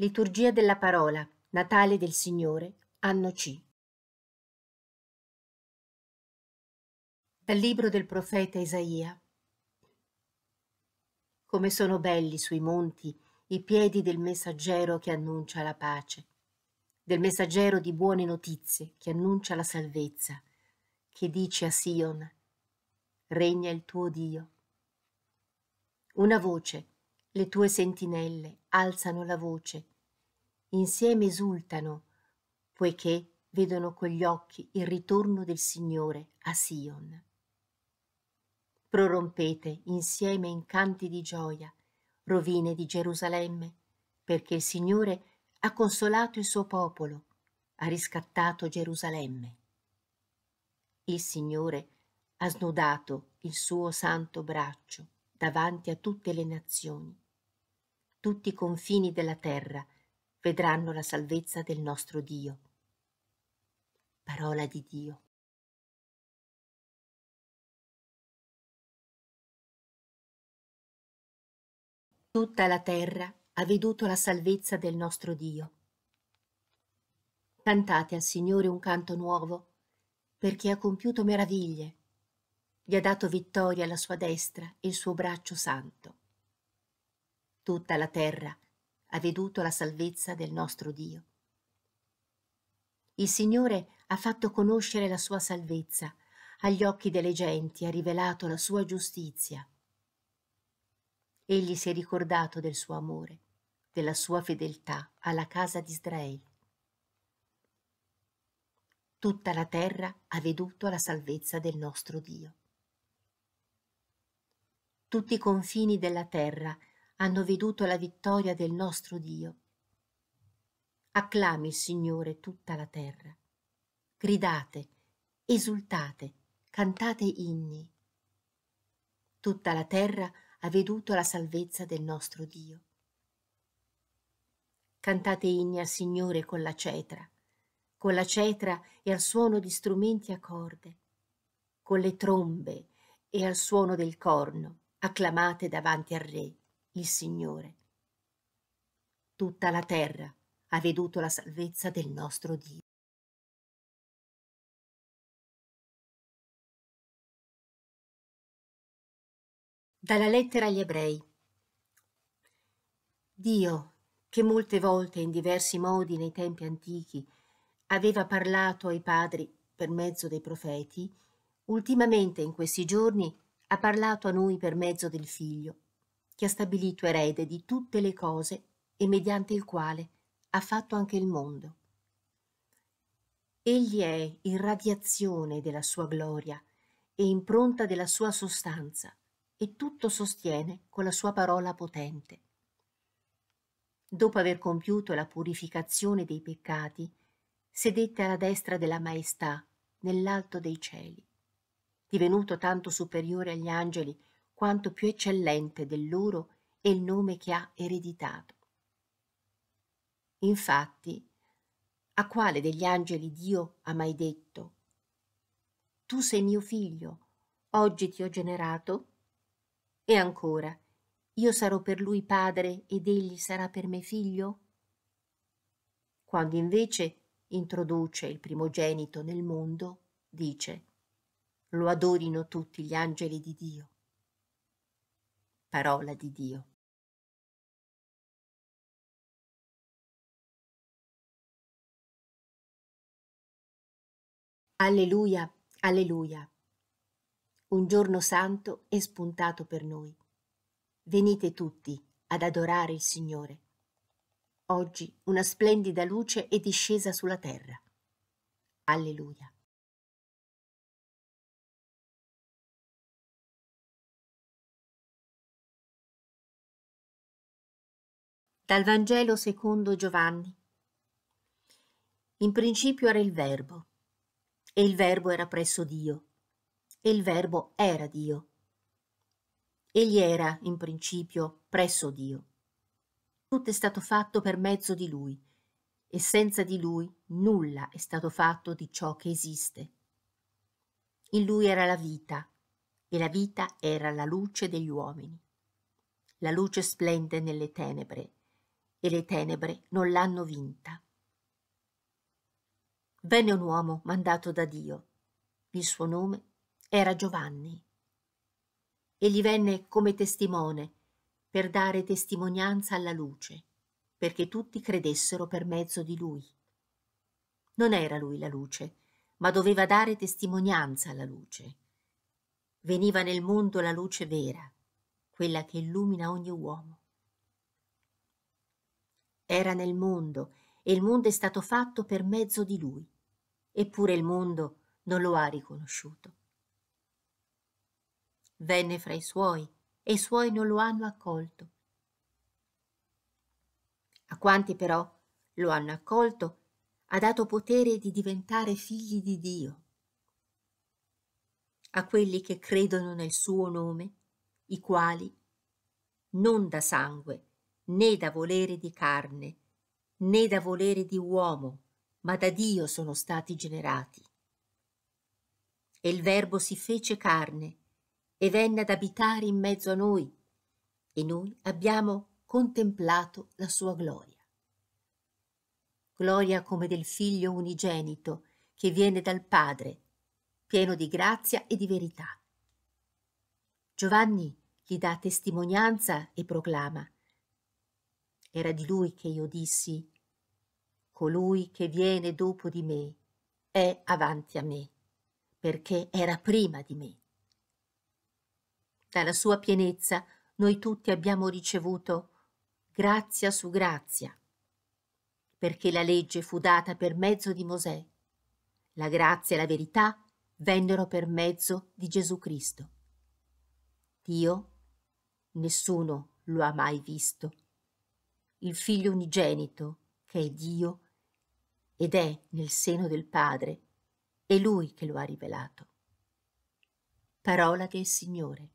Liturgia della Parola, Natale del Signore, anno C. Dal libro del profeta Isaia. Come sono belli sui monti i piedi del messaggero che annuncia la pace, del messaggero di buone notizie che annuncia la salvezza, che dice a Sion, regna il tuo Dio. Una voce, le tue sentinelle, alzano la voce, insieme esultano, poiché vedono con gli occhi il ritorno del Signore a Sion. Prorompete insieme in canti di gioia, rovine di Gerusalemme, perché il Signore ha consolato il suo popolo, ha riscattato Gerusalemme. Il Signore ha snodato il suo santo braccio davanti a tutte le nazioni tutti i confini della terra vedranno la salvezza del nostro Dio. Parola di Dio. Tutta la terra ha veduto la salvezza del nostro Dio. Cantate al Signore un canto nuovo, perché ha compiuto meraviglie, gli ha dato vittoria alla sua destra e il suo braccio santo tutta la terra ha veduto la salvezza del nostro Dio. Il Signore ha fatto conoscere la sua salvezza, agli occhi delle genti ha rivelato la sua giustizia. Egli si è ricordato del suo amore, della sua fedeltà alla casa di Israele. Tutta la terra ha veduto la salvezza del nostro Dio. Tutti i confini della terra hanno veduto la vittoria del nostro Dio. Acclami il Signore tutta la terra. Gridate, esultate, cantate inni. Tutta la terra ha veduto la salvezza del nostro Dio. Cantate inni al Signore con la cetra, con la cetra e al suono di strumenti a corde, con le trombe e al suono del corno, acclamate davanti al Re il Signore. Tutta la terra ha veduto la salvezza del nostro Dio. Dalla lettera agli ebrei. Dio, che molte volte in diversi modi nei tempi antichi aveva parlato ai padri per mezzo dei profeti, ultimamente in questi giorni ha parlato a noi per mezzo del Figlio che ha stabilito erede di tutte le cose e mediante il quale ha fatto anche il mondo. Egli è irradiazione della sua gloria e impronta della sua sostanza e tutto sostiene con la sua parola potente. Dopo aver compiuto la purificazione dei peccati, sedette alla destra della Maestà, nell'alto dei cieli. Divenuto tanto superiore agli angeli quanto più eccellente del loro è il nome che ha ereditato. Infatti, a quale degli angeli Dio ha mai detto, Tu sei mio figlio, oggi ti ho generato? E ancora, io sarò per lui padre ed egli sarà per me figlio? Quando invece introduce il primogenito nel mondo, dice, Lo adorino tutti gli angeli di Dio parola di Dio. Alleluia, alleluia. Un giorno santo è spuntato per noi. Venite tutti ad adorare il Signore. Oggi una splendida luce è discesa sulla terra. Alleluia. Dal Vangelo secondo Giovanni. In principio era il Verbo, e il Verbo era presso Dio, e il Verbo era Dio. Egli era, in principio, presso Dio. Tutto è stato fatto per mezzo di Lui, e senza di Lui nulla è stato fatto di ciò che esiste. In Lui era la vita, e la vita era la luce degli uomini. La luce splende nelle tenebre e le tenebre non l'hanno vinta. Venne un uomo mandato da Dio. Il suo nome era Giovanni. Egli venne come testimone per dare testimonianza alla luce, perché tutti credessero per mezzo di lui. Non era lui la luce, ma doveva dare testimonianza alla luce. Veniva nel mondo la luce vera, quella che illumina ogni uomo. Era nel mondo e il mondo è stato fatto per mezzo di lui. Eppure il mondo non lo ha riconosciuto. Venne fra i suoi e i suoi non lo hanno accolto. A quanti però lo hanno accolto, ha dato potere di diventare figli di Dio. A quelli che credono nel suo nome, i quali, non da sangue, né da volere di carne, né da volere di uomo, ma da Dio sono stati generati. E il Verbo si fece carne e venne ad abitare in mezzo a noi, e noi abbiamo contemplato la sua gloria. Gloria come del Figlio unigenito che viene dal Padre, pieno di grazia e di verità. Giovanni gli dà testimonianza e proclama era di lui che io dissi, colui che viene dopo di me è avanti a me, perché era prima di me. Dalla sua pienezza noi tutti abbiamo ricevuto grazia su grazia, perché la legge fu data per mezzo di Mosè, la grazia e la verità vennero per mezzo di Gesù Cristo. Dio nessuno lo ha mai visto il figlio unigenito, che è Dio, ed è nel seno del Padre, è Lui che lo ha rivelato. Parola del Signore.